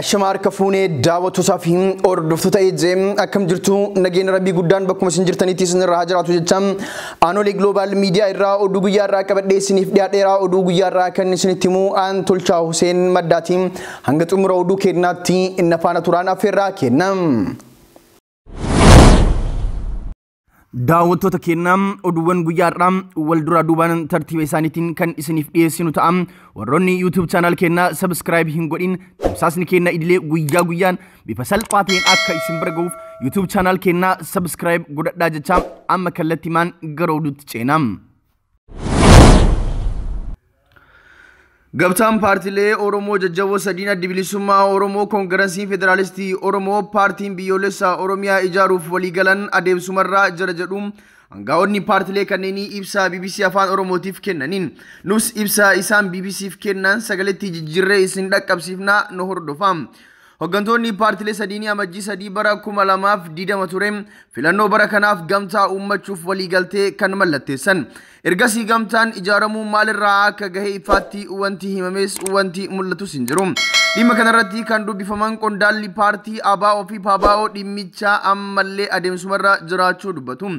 Ashamaar kafuunee daawwatuusaa fi hordoftoota ejjee akkam jirtu nageenya rabbii guddaan bakkuma isin jirtanitti isin irraa jiraatu jecha aanoolee gloobaal miidiyaa irraa oduu guyyaa irraa qabadhee isiniif dhiyaadheeraa oduu guyyaa irraa kan isinitti himuu aan tolchaa Huseen Maddaatiin hanga xumura oduu kennaatti inni afaan turaan affeerraa kenna. Daawwattoota keenyaa oduuwwan guyyaadhaa wal dura duubaan tartiiba isaaniitiin kan isiniif dhiyeessinu ta'a. Warroonni yuutuub chaanaal keenyaa sabskiraayib hin godhin tamsaasni keenyaa idilee guyyaa guyyaan bifa salphaa ta'een akka isin bira ga'uuf yuutuub chaanaal keenyaa sabskiraayib godhadhaa jechaa amma kallattimaan gara oduutti ceenaam. Gabtaan paartilee Oromoo jajjaboo sadiin adda bilisummaa Oromoo koongiransiin federaalistii Oromoo paartiin biyyoolessaa Oromiyaa ijaaruuf waliigalan adeemsumarraa jira jedhuun hangaa'onni paartilee kanneenii ibsaa BBC afaan Oromootiif kennaniin nus ibsaa isaan BBCif kennan sagalitti jijjiirree isin dhaqqabsiifnaa nu hordofam. Hoggantoonni paartilee sadiin amajjii sadii bara kuma lamaaf diidama ture filannoo bara kanaaf gamtaa uummachuuf waliigaltee kan mallatteessan. Ergasii gamtaan ijaaramuu maalirraa akka gahee ifaatti wanti himames wanti mul'atus hinjiru Dhimma kanarratti kan dubbifaman qondaalli paartii ABO fi PABO dhimmichaa ammallee adeemsumarra jiraachuu dubbatu.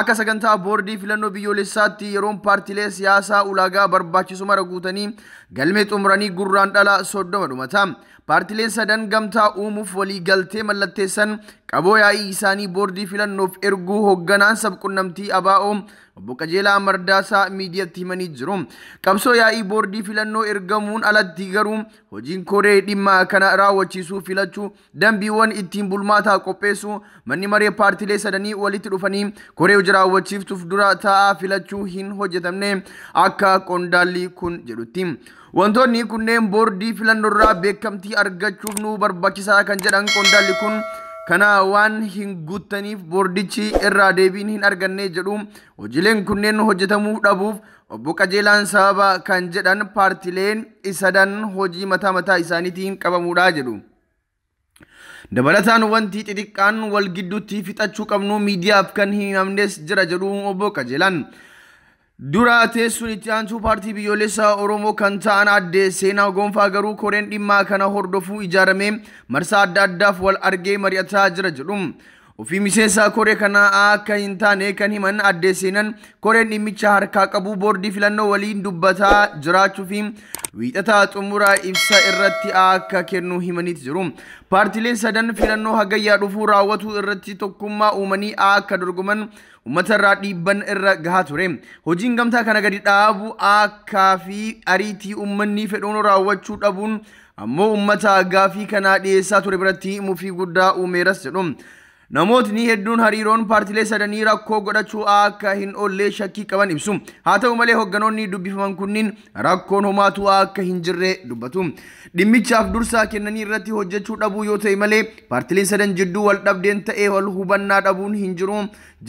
Akka sagantaa boordii filannoo biyyoolessaatti yeroon paartilee siyaasaa ulaagaa barbaachisumarra guutanii galmee xumuranii gurraan dhala soddoma dhumata. paartileen sadan gamtaa uumuuf walii galtee mallatteessan qaboo yaa'ii isaanii boordii filannoof erguu hoogganaan sabqunnamtii abaa'oo obbo Qajeelaa Mardaasaa miidiyaatti himanii jiru. Qabsoo yaa'ii boordii filannoo ergamuun alatti garuu hojiin koree dhimma kana raawwachiisuu filachuu dambiiwwan ittiin bulmaataa qopheessuu manni maree paartilee sadanii walitti dhufanii koree hojii raawwachiiftuuf dura taa'aa filachuu hin hojjetamne akka qondaallii kun jedhutti. Wantoonni kunneen boordii filannorraa beekamtii argachuuf nu barbaachisaa kan jedhan qondaalli kun kana waan hin guuttaniif boordichi irraa deebiin hin arganne jedhu hojiileen kunneen hojjetamuu dhabuuf obbo Qajeelaan sababa kan jedhan paartileen isadan hojii mataa mataa isaaniitiin qabamuudha jedhu. dabalataan wanti xixiqqaan wal gidduutti fixachuu qabnu miidiyaaf kan himamnes jira jedhu obbo Qajeelaan. Duraa teessuun itti aantuu paartii biyyoolessaa Oromoo kan ta'an aadde seenaa gonfaa garuu koreen dhimmaa kana hordofuu ijaaramee marsaa adda addaaf wal argee mari'ataa jira jedhu Ofii miseensa koree kanaa akka hin taane kan himan addee seenan koreen dhimmicha harkaa qabu boordii filannoo waliin dubbataa jiraachuu fi wiixataa xumuraa ibsaa irratti akka kennu himaniiti jiru. Paartileen sadan filannoo hagayyaa dhufu raawwatuu irratti tokkummaa uumanii akka dorgoman uummatarraa dhiibban irra gahaa ture. Hojiin gamtaa kana gadi dhaabu akka fi ariitii uummanni fedhuun raawwachuu dhabuun ammoo uummata gaafii kanaa dhiyeessaa ture biratti mufii guddaa uumeeras jedhu. namootni hedduun hariiroon paartilee sadanii rakkoo godhachuu akka hin oollee shakkii qaban ibsu haa ta'u malee hoogganoonni dubbifaman kunniin rakkoon homaatu akka hin jirre dubbatu dhimmichaaf dursaa kennanii irratti hojjechuu dhabuu yoo ta'e malee paartileen sadan jidduu wal dhabdeen ta'ee wal hubannaa dhabuun hin jiru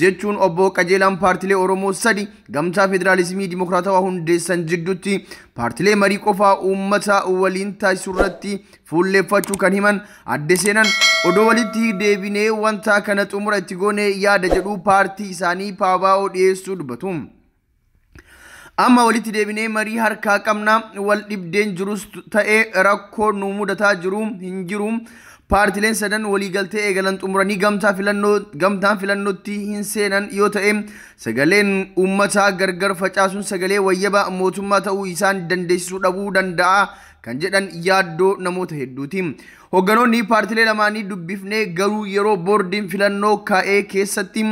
jechuun obbo qajeelaan paartilee oromoo sadi gamtaa federaalizimii dimokiraatawaa hundeessan jidduutti paartilee marii qofaa uummata waliin taasisu irratti fuulleeffachuu kan himan adde seenan Odoo walitti deebinee wanta kana xumura itti goone yaada jedhu paartii isaanii paabaa'oo dhiyeessuu dubbatu. Amma walitti deebinee marii harkaa qabna wal dhibdeen jirus ta'ee rakkoo nu mudataa jiru hin jiru. paartileen sadan waliigaltee eegalan xumuranii gamtaan filannootti hin seenan yoo ta'e sagaleen ummata gargar facaasuun sagalee wayyaba mootummaa ta'uu isaan dandeessisuu dhabuu danda'a kan jedhan yaaddoo namoota hedduuti. Hogganoonni paartilee lamaanii dubbifnee garuu yeroo boordiin filannoo kaa'ee keessatti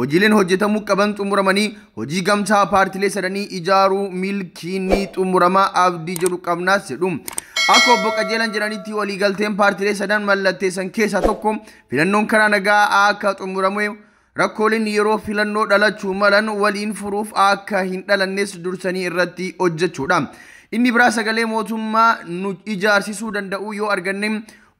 hojiileen hojjetamuu qaban xumuramanii hojii gamtaa paartilee sadanii ijaaruu milkiinii xumuramaa abdii jedhu qabnaas jedhu. Akka obbo Qajeelan jedhanitti waliigalteen paartilee sadan mallatteessan keessaa tokko filannoon karaa nagaa akka xumurame rakkooleen yeroo filannoo dhalachuu malan waliin furuuf akka hin dhalannes dursanii irratti hojjechuudha. inni biraa sagalee mootummaa nu ijaarsisuu danda'u yoo arganne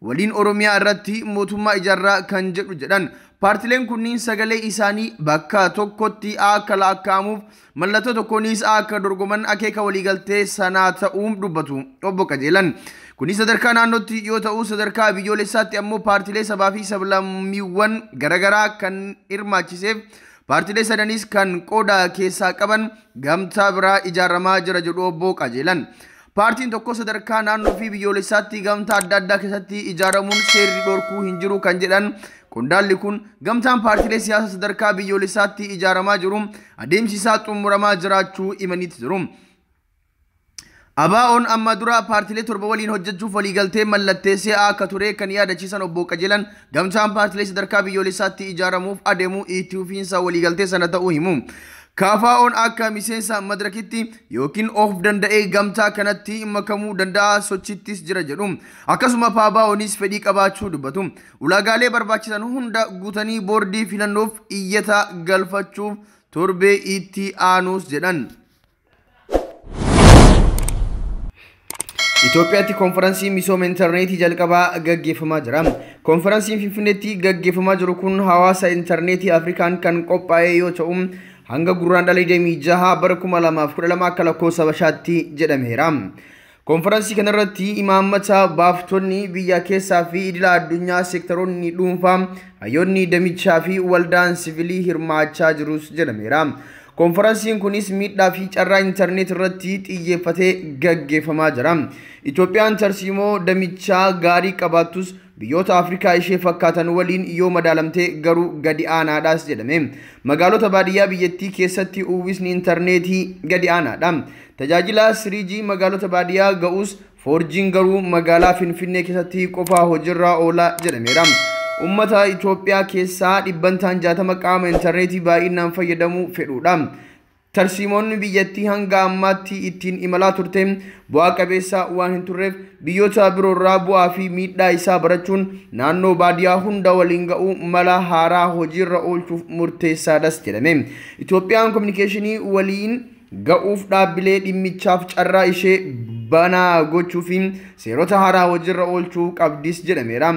waliin oromiyaa irratti mootummaa ijaarraa kan jedhu jedhan paartileen kunniin sagalee isaanii bakka tokkotti akka laaka'amuuf mallattoo tokkoonis akka dorgoman akeeka waliigaltee sanaa ta'uun dubbatu obbo qajeelan kunis sadarkaa naannootti yoo ta'u sadarkaa biyyoolessaatti ammoo paartilee sabaa fi sablammiiwwan garagaraa kan hirmaachiseef Paartilee sadanis kan qooda keessaa qaban gamtaa biraa ijaaramaa jira jedhu obbo Qajeelan. Paartiin tokko sadarkaa naannoo fi biyyoolessaatti gamtaa adda addaa keessatti ijaaramuun seerri dhorkuu hin jiru kan jedhan qondaalli kun gamtaan paartilee siyaasa sadarkaa biyyoolessaatti ijaaramaa jiru adeemsisaa xumuramaa jiraachuu imaniiti jiru. Abaa'oon amma duraa paartilee torba waliin hojjechuuf waliigaltee mallattee akka ture kan yaadachiisan obbo Qajeelan gamtaan paartilee sadarkaa biyyoolessaatti ijaaramuuf adeemu itti waliigaltee sana ta'uu himu. akka miseensa madirakitti yookiin of danda'ee gamtaa kanatti makamuu danda'a sochittis jira jedhu. Akkasuma fedhii qabaachuu dubbatu. Ulaagaalee barbaachisan hunda guutanii boordii filannoof iyyataa galfachuuf torbee itti aanuus jedhan. Itoophiyaatti koonferansii misooma intarneetii jalqabaa gaggeeffamaa jira. Koonferansiin Finfinneetti gaggeeffamaa jiru kun hawaasa intarneetii Afrikaan kan qophaa'e yoo ta'u hanga gurraan dhalii deemii jaha bara 2012 akka lakkoofsa bashaatti jedhameera. Koonferansii kanarratti imaammata baaftonni biyya keessaa fi idila addunyaa seektaroonni dhuunfaa hayyoonni damichaa fi waldaan sivilii hirmaachaa jirus jedhameera. Konforaansiin kunis miidhaa fi carraa intarneet irratti xiyyeeffatee gaggeeffamaa jira. Itoophiyaan tarsiimoo damichaa gaarii qabaattus biyyoota afrikaa ishee fakkaatan waliin yoo madaalamtee garuu gadi aanaadhaas jedhame magaalota baadiyyaa biyyattii keessatti uwwisni intarneetii gadi aanaadha tajaajila siriijii magaalota baadiyyaa ga'us foorjiin garuu magaalaa finfinnee keessatti qofaa hojiirra oolaa jedhameera uummata Itoophiyaa keessaa dhibbantaan jaatama qaama intarneetii baay'inaan fayyadamuu fedhuudha tarsiimoonni biyyattii hanga ammaatti ittiin imalaa turte bu'aa qabeessaa waan hin turre biyyoota biroorraa bu'aa fi miidhaa isaa barachuun naannoo baadiyyaa hunda waliin ga'uu mala haaraa hojiirra oolchuuf murteessaadhas jedhame itoophiyaan koominikeeshinii waliin ga'uuf dhaabbilee dhimmichaaf carraa ishee banaa gochuufi seerota haaraa hojiirra oolchuu qabdis jedhameera.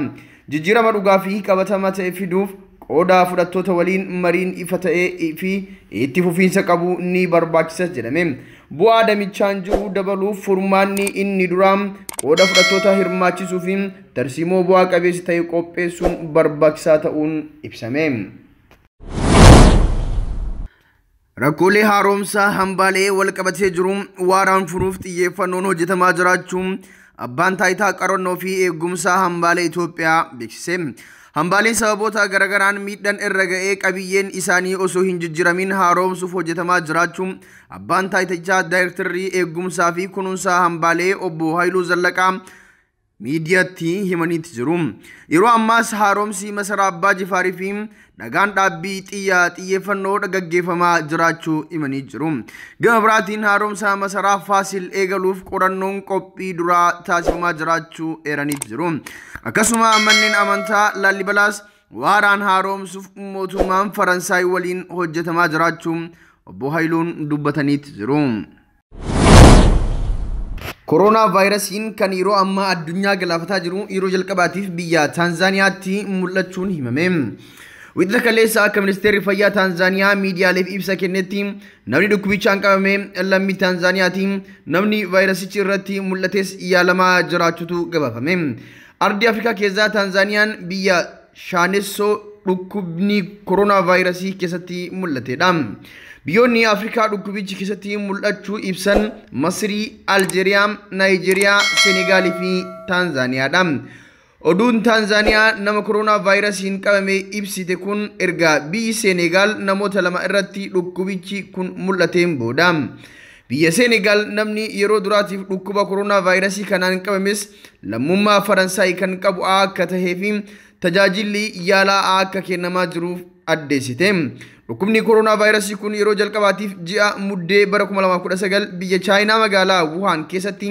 jijjiirama dhugaa fi qabatamaa ta'e fiduuf qooda fudhattoota waliin mariin ifa ta'ee fi itti fufiinsa qabu ni barbaachisa jedhame. Bu'aa damichaan jiru dabaluuf furmaanni inni duraa qooda fudhattoota hirmaachisuu fi tarsiimoo bu'aa qabeessa ta'e qopheessuun barbaachisaa ta'uun ibsame. Rakkoolee haaromsa hambaalee wal qabatee jiru waaraan furuuf xiyyeeffannoon hojjetamaa jiraachuu. abbaan taayitaa qaronnoo fi eegumsaa hambaalee Itoophiyaa beeksisee Hambaaleen sababoota garagaraan miidhan irra ga'ee qabiyyeen isaanii osoo hin jijjiramin haaromsuuf hojjetamaa jiraachuu abbaan taayitichaa daayirektarrii eegumsaa fi kunuunsaa hambaalee obbo Haayiluu Zallaqaa miidiyaatti himaniiti jiru yeroo ammaas haaromsi masaraa abbaa jifaarii fi dhagaan dhaabbii xiyyaa xiyyeeffannoo gaggeeffamaa jiraachuu himanii jiru gama biraatiin haaromsa masaraa faasil eegaluuf qorannoon qophii duraa taasifamaa jiraachuu eeraniif jiru akkasuma manneen amantaa laallibalaas waaraan haaromsuuf mootummaan faransaay waliin hojjetamaa jiraachuun obbo Hayluun dubbataniiti jiru. Kooroonaa vaayirasiin kan yeroo ammaa addunyaa galaafataa jiru yeroo jalqabaatiif biyya Taanzaaniyaatti mul'achuun himame. Wiixata kaleessa akka ministeerri fayyaa Taanzaaniyaa miidiyaaleef ibsa kennetti namni dhukkubichaan qabame lammii Taanzaaniyaati. Namni vaayirasichi irratti mul'ates yaalamaa jiraachutu gabaafame. Ardi Afrikaa keessaa Taanzaaniyaan biyya shaanessoo dhukkubni kooroonaa vaayirasii keessatti mul'atedha. biyyoonni afrikaa dhukkubichi keessatti mul'achuu ibsan masrii aljeeriyaa naayijeriyaa senegaalii fi taanzaaniyaadha oduun taanzaaniyaa nama koronaa vaayirasiin qabame ibsite kun erga biyyi senegaal namoota lama irratti dhukkubichi kun mul'ateen booda biyya senegaal namni yeroo duraatiif dhukkuba koronaa vaayirasii kanaan qabames lammummaa faransaay kan qabu akka tahee fi tajaajilli yaalaa akka kennamaa jiruuf addeessite. Dhukkubni koronaavaayirasii kun yeroo jalqabaatiif ji'a muddee bara 2019 biyya Chaayinaa magaalaa Wuhaan keessatti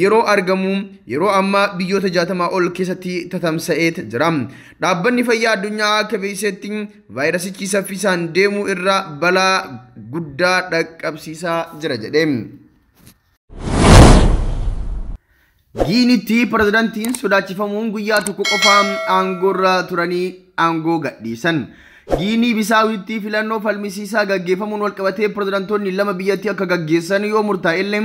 yeroo argamu yeroo amma biyyoota jaatamaa ol keessatti tatamsa'ee jira. Dhaabbanni fayyaa addunyaa akka beeksisetti vaayirasichi saffisaan deemu irraa balaa guddaa dhaqqabsiisaa jira jedhee. Giinitti pirezidaantiin sodaachifamuun guyyaa tokko qofaa aangoo irra turanii aangoo gadhiisan. Giinii Bisaawiitti filannoo falmisiisaa gaggeeffamuun walqabatee pirezidaantoonni lama biyyattii akka gaggeessan yoo murtaa'ellee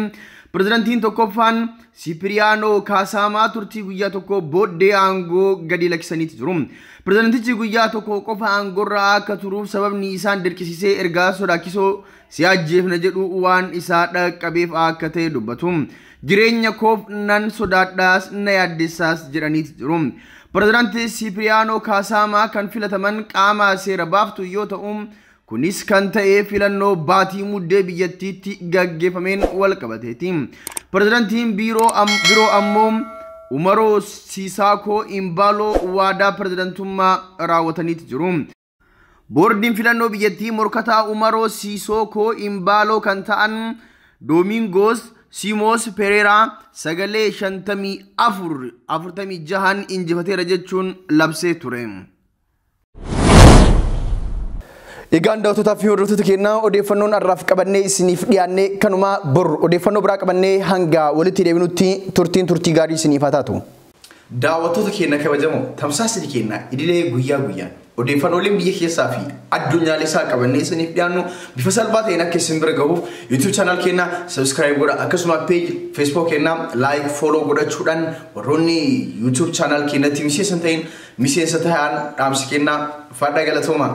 pirezidaantiin tokkoffaan Sipiriyaanoo Kaasamaa turtii guyyaa tokko booddee aangoo gadi lakkisaniiti jiru. Pirezidaantichi guyyaa tokko qofa aangoorraa akka turuuf sababni isaan dirqisiisee ergaa sodaachisoo si ajjeefna jedhu waan isaa dhaqqabeef akka ta'e dubbatu. Jireenya koof nan sodaadhaas na yaaddessaas jedhaniiti jiru. Pireezidaantii Siipiriyaanoo Kaasamaa kan filataman qaama seera baaftu yoo ta'u, kunis kan ta'e filannoo baatii muddee biyyattiitti gaggeeffameen wal qabateeti. Pireezidaantiin biiroo ammoo Umaroo Siisaakoo Imbaloo waadaa pireezidantummaa raawwataniiti jiru. Boordiin filannoo biyyattii morkataa Umaroo Siisokoo Imbaloo kan ta'an Doomingoos ሲሞስ Pereeraa sagalee shantamii afur afurtamii jahan injifateera jechuun labsee ture. Egaan daawwatootaa fi hordoftoota keenyaa odeeffannoon har'aaf qabannee isiniif dhiyaannee kanuma bor odeeffannoo biraa qabannee hanga walitti deebinutti turtiin turtii gaarii isiniif haa taatu. Daawwattoota keenya kabajamoo tamsaasni keenya idilee guyyaa guyyaan. odeeffanooleen biyya keessaa fi addunyaalee isaa qabannee isiniif dhiyaannu bifa salphaa ta'een akka isin bira gahuuf yuutuub chaanaal kennaa sabiskiraayib godha akkasuma peeji feesbook kennaa laayik fooloo godhachuudhaan warroonni yuutuub chaanaal kennatti miseensa ta'een miseensa ta'an dhaamsi kennaa fadhaa galatooma.